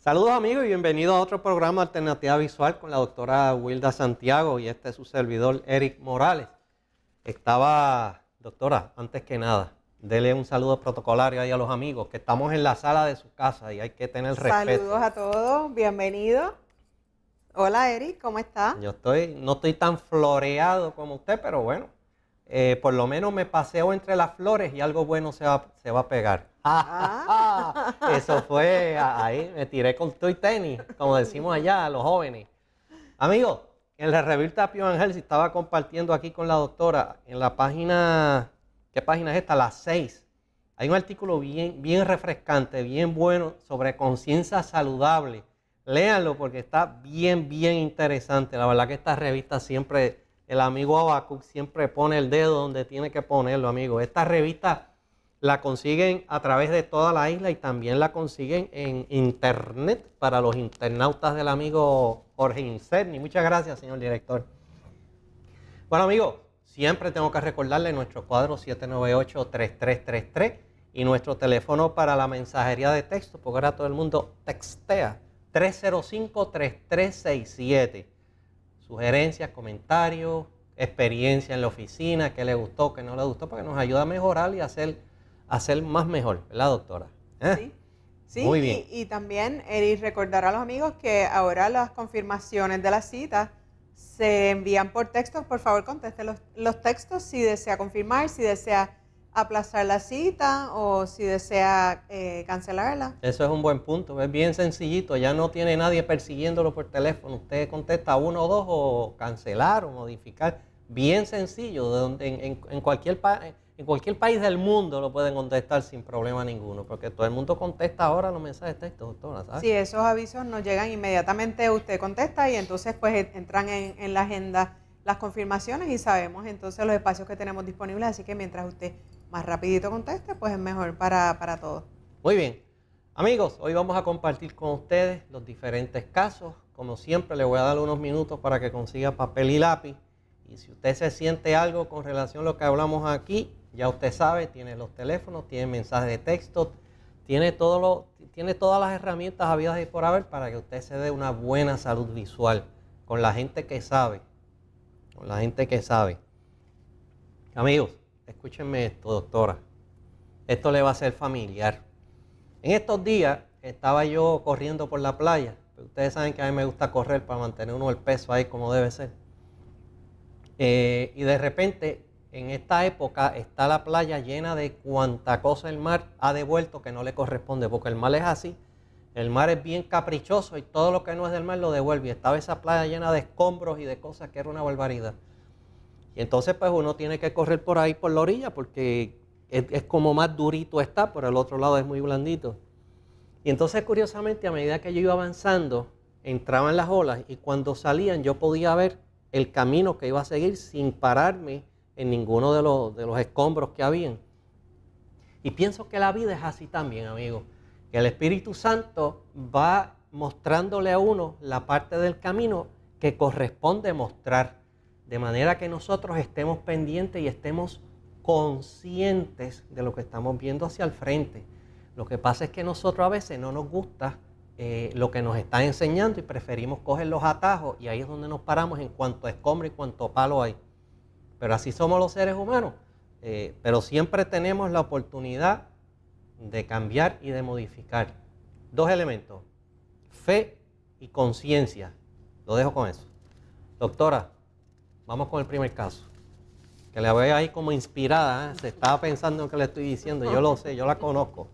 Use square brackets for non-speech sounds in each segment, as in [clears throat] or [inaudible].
Saludos amigos y bienvenidos a otro programa Alternativa Visual con la doctora Wilda Santiago y este es su servidor Eric Morales. Estaba, doctora, antes que nada, dele un saludo protocolario ahí a los amigos que estamos en la sala de su casa y hay que tener respeto. Saludos a todos, bienvenidos. Hola Eric, ¿cómo estás? Yo estoy, no estoy tan floreado como usted, pero bueno, eh, por lo menos me paseo entre las flores y algo bueno se va, se va a pegar. Ah. [laughs] Eso fue ahí, me tiré con tu tenis, como decimos allá los jóvenes. Amigos, en la revista Pio Ángel, si estaba compartiendo aquí con la doctora, en la página, ¿qué página es esta? La 6. Hay un artículo bien, bien refrescante, bien bueno sobre conciencia saludable léanlo porque está bien, bien interesante. La verdad que esta revista siempre, el amigo Abacuc siempre pone el dedo donde tiene que ponerlo, amigo. Esta revista la consiguen a través de toda la isla y también la consiguen en internet para los internautas del amigo Jorge Inserni. Muchas gracias, señor director. Bueno, amigo, siempre tengo que recordarle nuestro cuadro 798-3333 y nuestro teléfono para la mensajería de texto, porque ahora todo el mundo textea 305-3367. Sugerencias, comentarios, experiencia en la oficina, qué le gustó, qué no le gustó, porque nos ayuda a mejorar y a hacer, más mejor, ¿verdad, doctora? ¿Eh? Sí. Sí, Muy bien. Y, también Eric, recordar a los amigos que ahora las confirmaciones de la cita se envían por texto, Por favor, conteste los textos si desea confirmar, si desea aplazar la cita o si desea eh, cancelarla. Eso es un buen punto, es bien sencillito, ya no tiene nadie persiguiéndolo por teléfono, usted contesta uno o dos o cancelar o modificar, bien sencillo, en, cualquier en cualquier país del mundo lo pueden contestar sin problema ninguno, porque todo el mundo contesta ahora los mensajes de texto, ¿sabes? Sí, esos avisos nos llegan inmediatamente, usted contesta y entonces pues entran en la agenda las confirmaciones y sabemos entonces los espacios que tenemos disponibles, así que mientras usted más rapidito conteste, pues es mejor para, todos. Muy bien. Amigos, hoy vamos a compartir con ustedes los diferentes casos. Como siempre, le voy a dar unos minutos para que consiga papel y lápiz. Y si usted se siente algo con relación a lo que hablamos aquí, ya usted sabe, tiene los teléfonos, tiene mensajes de texto, tiene, todo tiene todas las herramientas habidas y por haber para que usted se dé una buena salud visual con la gente que sabe. Con la gente que sabe. Amigos, Escúchenme esto, doctora. Esto le va a ser familiar. En estos días estaba yo corriendo por la playa. Ustedes saben que a mí me gusta correr para mantener uno el peso ahí como debe ser. Eh, y de repente, en esta época, está la playa llena de cuanta cosa el mar ha devuelto que no le corresponde, porque el mar es así. El mar es bien caprichoso y todo lo que no es del mar lo devuelve. Y estaba esa playa llena de escombros y de cosas que era una barbaridad entonces pues uno tiene que correr por ahí, por la orilla, porque es, como más durito está, por el otro lado es muy blandito. Y entonces curiosamente a medida que yo iba avanzando, entraban las olas y cuando salían yo podía ver el camino que iba a seguir sin pararme en ninguno de los, de los escombros que habían. Y pienso que la vida es así también, amigo. Que el Espíritu Santo va mostrándole a uno la parte del camino que corresponde mostrar. De manera que nosotros estemos pendientes y estemos conscientes de lo que estamos viendo hacia el frente. Lo que pasa es que nosotros a veces no nos gusta eh, lo que nos están enseñando y preferimos coger los atajos y ahí es donde nos paramos en cuanto escombro y cuanto palo hay. Pero así somos los seres humanos. Eh, pero siempre tenemos la oportunidad de cambiar y de modificar. Dos elementos, fe y conciencia. Lo dejo con eso. Doctora, Vamos con el primer caso. Que la veo ahí como inspirada, ¿eh? se estaba pensando en lo que le estoy diciendo, yo lo sé, yo la conozco.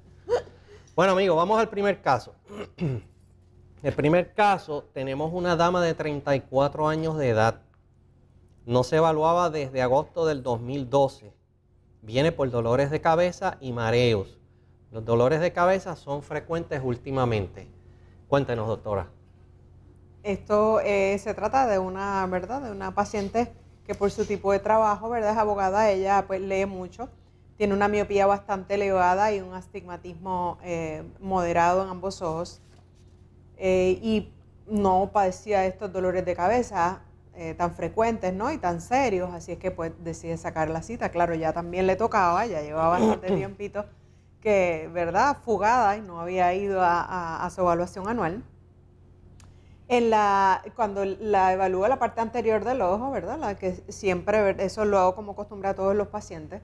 Bueno, amigos, vamos al primer caso. [clears throat] El primer caso, tenemos una dama de 34 años de edad. No se evaluaba desde agosto del 2012. Viene por dolores de cabeza y mareos. Los dolores de cabeza son frecuentes últimamente. Cuéntenos, doctora. Esto eh, se trata de una, ¿verdad? De una paciente que por su tipo de trabajo, ¿verdad? Es abogada, ella pues lee mucho, tiene una miopía bastante elevada y un astigmatismo eh, moderado en ambos ojos. Eh, y no padecía estos dolores de cabeza tan frecuentes, ¿no? Y tan serios, así es que pues decide sacar la cita. Claro, ya también le tocaba, ya llevaba bastante [clears throat] tiempito que, ¿verdad? Fugada y no había ido a su evaluación anual. En la, cuando la evalúo la parte anterior del ojo, ¿verdad? La que siempre, eso lo hago como costumbre a todos los pacientes,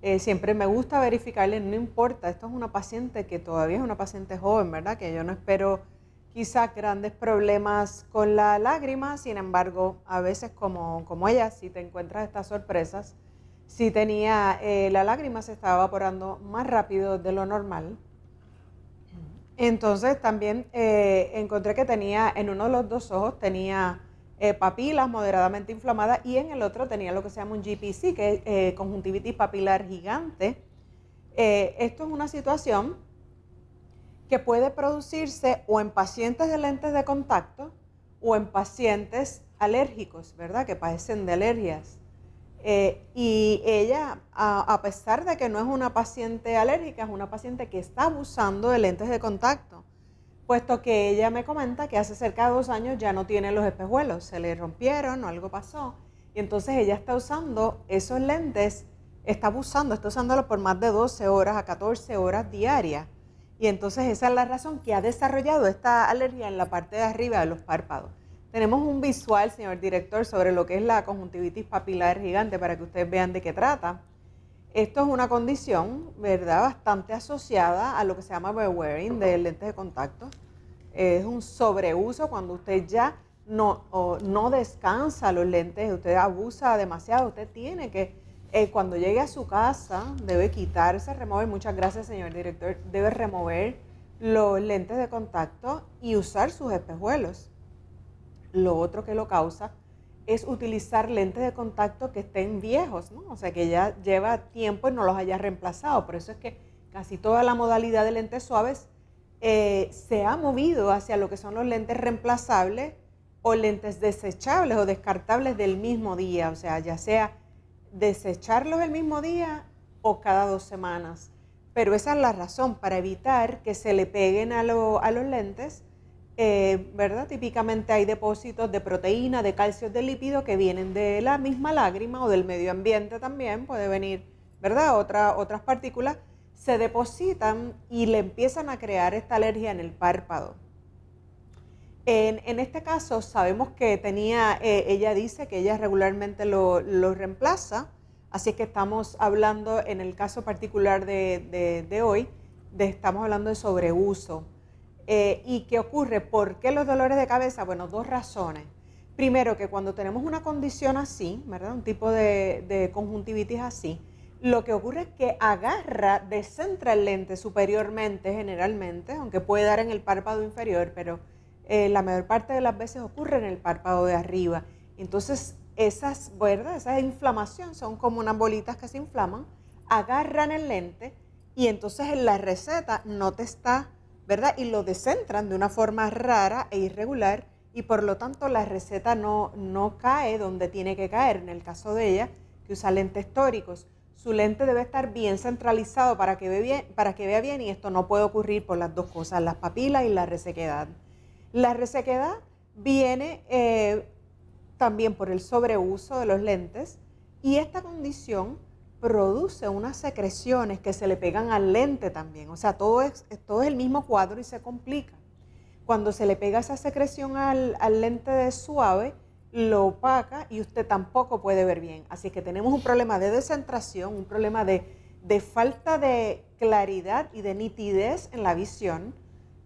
eh, siempre me gusta verificarle, no importa, esto es una paciente que todavía es una paciente joven, ¿verdad? Que yo no espero quizás grandes problemas con la lágrima, sin embargo, a veces como, como ella, si te encuentras estas sorpresas, si tenía, eh, la lágrima se estaba evaporando más rápido de lo normal, entonces también eh, encontré que tenía, en uno de los dos ojos tenía eh, papilas moderadamente inflamadas y en el otro tenía lo que se llama un GPC, que es eh, conjuntivitis papilar gigante. esto es una situación que puede producirse o en pacientes de lentes de contacto o en pacientes alérgicos, ¿verdad? Que padecen de alergias. Eh, y ella, a, pesar de que no es una paciente alérgica, es una paciente que está abusando de lentes de contacto, puesto que ella me comenta que hace cerca de dos años ya no tiene los espejuelos, se le rompieron o algo pasó, y entonces ella está usando esos lentes, está abusando, está usándolos por más de 12 horas a 14 horas diarias. Y entonces esa es la razón que ha desarrollado esta alergia en la parte de arriba de los párpados. Tenemos un visual, señor director, sobre lo que es la conjuntivitis papilar gigante para que ustedes vean de qué trata. Esto es una condición, ¿verdad?, bastante asociada a lo que se llama wearing de lentes de contacto. Es un sobreuso cuando usted ya no, no descansa los lentes, usted abusa demasiado, usted tiene que, eh, cuando llegue a su casa, debe quitarse, remover, muchas gracias señor director, debe remover los lentes de contacto y usar sus espejuelos. Lo otro que lo causa es utilizar lentes de contacto que estén viejos, ¿no? o sea, que ya lleva tiempo y no los haya reemplazado. Por eso es que casi toda la modalidad de lentes suaves eh, se ha movido hacia lo que son los lentes reemplazables o lentes desechables o descartables del mismo día, o sea, ya sea desecharlos el mismo día o cada dos semanas. Pero esa es la razón, para evitar que se le peguen a, a los lentes eh, ¿verdad? Típicamente hay depósitos de proteína, de calcio, de lípido que vienen de la misma lágrima o del medio ambiente también, puede venir, ¿verdad? otras partículas se depositan y le empiezan a crear esta alergia en el párpado. En, este caso sabemos que tenía, eh, ella dice que ella regularmente lo, reemplaza, así que estamos hablando en el caso particular de, hoy, estamos hablando de sobreuso. Eh, ¿Y qué ocurre? ¿Por qué los dolores de cabeza? Bueno, dos razones. Primero, que cuando tenemos una condición así, ¿verdad? Un tipo de, conjuntivitis así, lo que ocurre es que agarra, descentra el lente superiormente generalmente, aunque puede dar en el párpado inferior, pero eh, la mayor parte de las veces ocurre en el párpado de arriba. Entonces, esas, ¿verdad? Esa inflamación son como unas bolitas que se inflaman, agarran el lente y entonces en la receta no te está y lo descentran de una forma rara e irregular y por lo tanto la receta no, cae donde tiene que caer. En el caso de ella, que usa lentes tóricos, su lente debe estar bien centralizado para que, para que vea bien y esto no puede ocurrir por las dos cosas, las papilas y la resequedad. La resequedad viene eh, también por el sobreuso de los lentes y esta condición produce unas secreciones que se le pegan al lente también. O sea, todo es, todo es el mismo cuadro y se complica. Cuando se le pega esa secreción al, lente de suave, lo opaca y usted tampoco puede ver bien. Así que tenemos un problema de descentración, un problema de, falta de claridad y de nitidez en la visión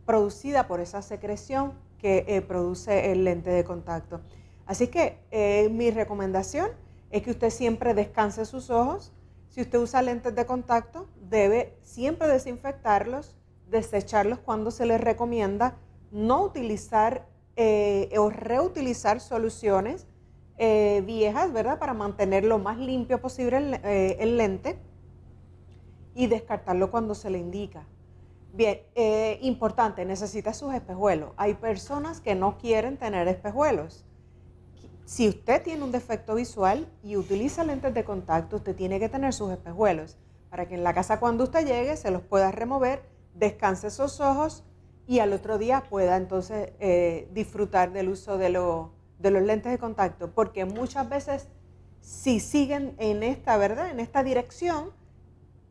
producida por esa secreción que eh, produce el lente de contacto. Así que eh, mi recomendación es que usted siempre descanse sus ojos, si usted usa lentes de contacto, debe siempre desinfectarlos, desecharlos cuando se les recomienda, no utilizar eh, o reutilizar soluciones eh, viejas, ¿verdad? Para mantener lo más limpio posible el eh, lente y descartarlo cuando se le indica. Bien, importante, necesita sus espejuelos. Hay personas que no quieren tener espejuelos si usted tiene un defecto visual y utiliza lentes de contacto, usted tiene que tener sus espejuelos para que en la casa cuando usted llegue se los pueda remover, descanse sus ojos y al otro día pueda entonces eh, disfrutar del uso de, los lentes de contacto. Porque muchas veces si siguen en esta, ¿verdad? En esta dirección,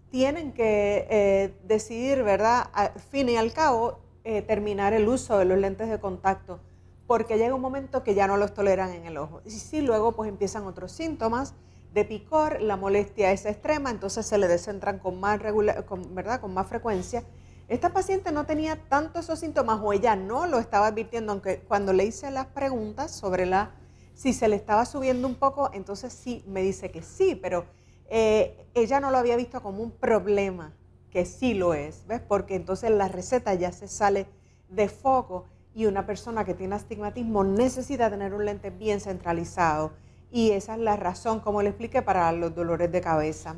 tienen que eh, decidir, ¿verdad? Al fin y al cabo, eh, terminar el uso de los lentes de contacto porque llega un momento que ya no los toleran en el ojo. Y si luego pues empiezan otros síntomas de picor, la molestia es extrema, entonces se le descentran con más, ¿verdad? con más frecuencia. Esta paciente no tenía tanto esos síntomas o ella no lo estaba advirtiendo, aunque cuando le hice las preguntas sobre la, si se le estaba subiendo un poco, entonces sí, me dice que sí, pero eh, ella no lo había visto como un problema, que sí lo es, ¿ves? Porque entonces la receta ya se sale de foco y una persona que tiene astigmatismo necesita tener un lente bien centralizado y esa es la razón, como le expliqué, para los dolores de cabeza.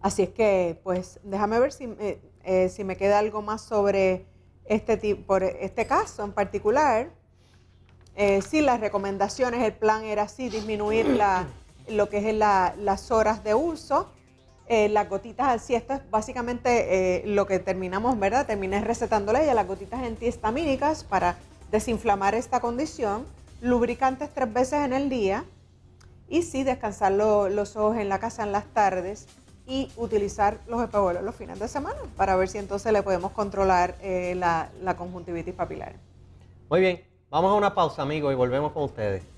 Así es que, pues, déjame ver si, eh, eh, si me queda algo más sobre este, por este caso en particular. Eh, sí, las recomendaciones, el plan era así, disminuir la, lo que es las horas de uso eh, las gotitas así, esto es básicamente eh, lo que terminamos, ¿verdad? Terminé recetándole ya las gotitas antihistamínicas para desinflamar esta condición, lubricantes tres veces en el día y sí descansar los ojos en la casa en las tardes y utilizar los espejuelos los fines de semana para ver si entonces le podemos controlar eh, la, la conjuntivitis papilar. Muy bien, vamos a una pausa amigos y volvemos con ustedes.